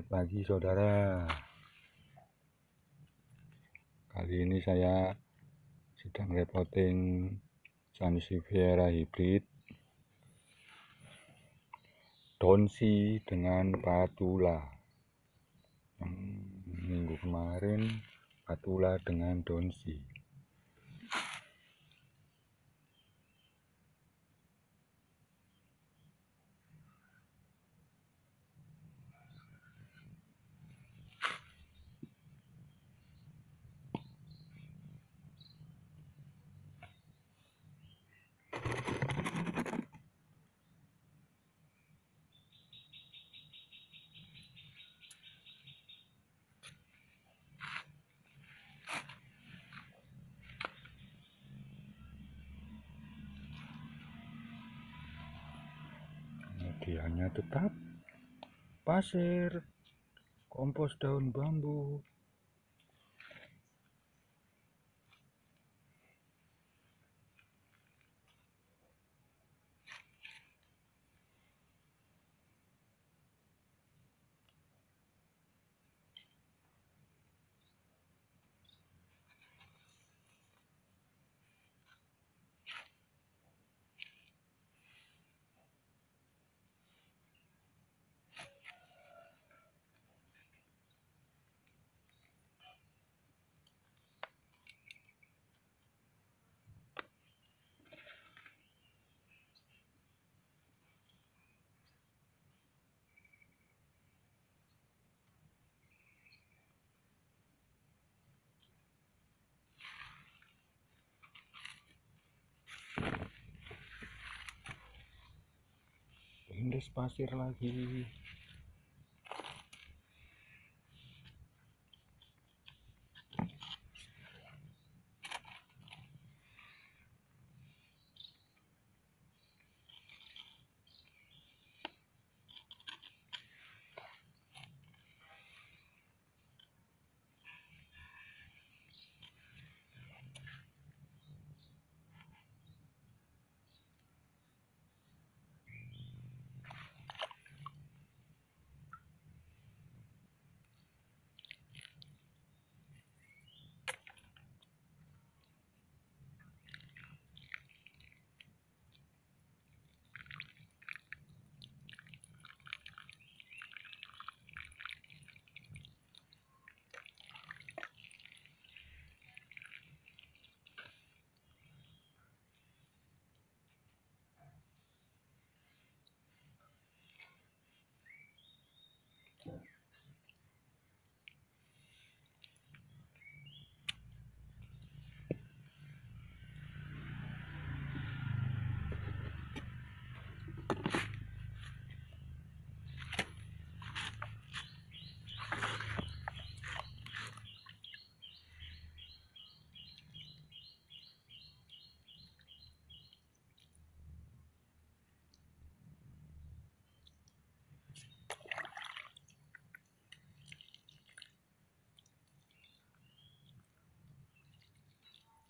Selamat pagi saudara Kali ini saya sedang reporting Sansevieria hybrid Donsi dengan patula minggu kemarin patula dengan donsi pilihannya tetap pasir kompos daun bambu garis pasir lagi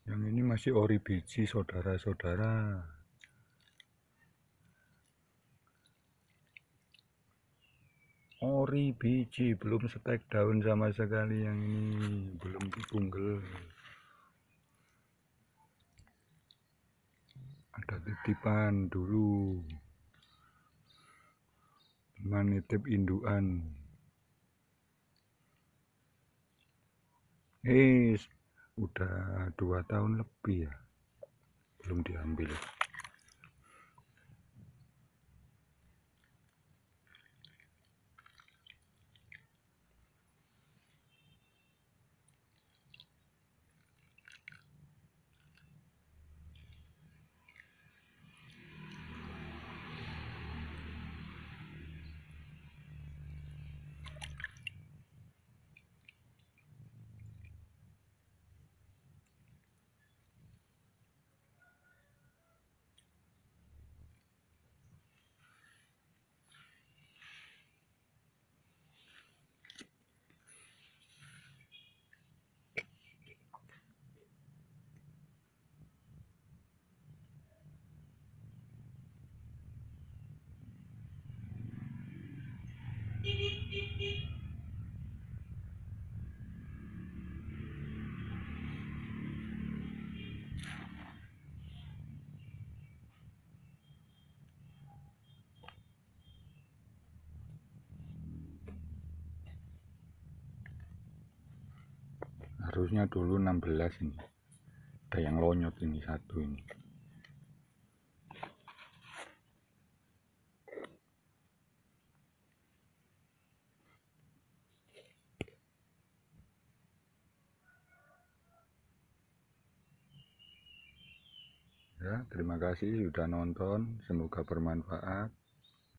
yang ini masih ori biji saudara-saudara ori biji belum setek daun sama sekali yang ini belum dipunggel ada titipan dulu Manitip induan Hei udah dua tahun lebih ya belum diambil harusnya dulu 16 ini ada yang lonyot ini satu ini ya terima kasih sudah nonton semoga bermanfaat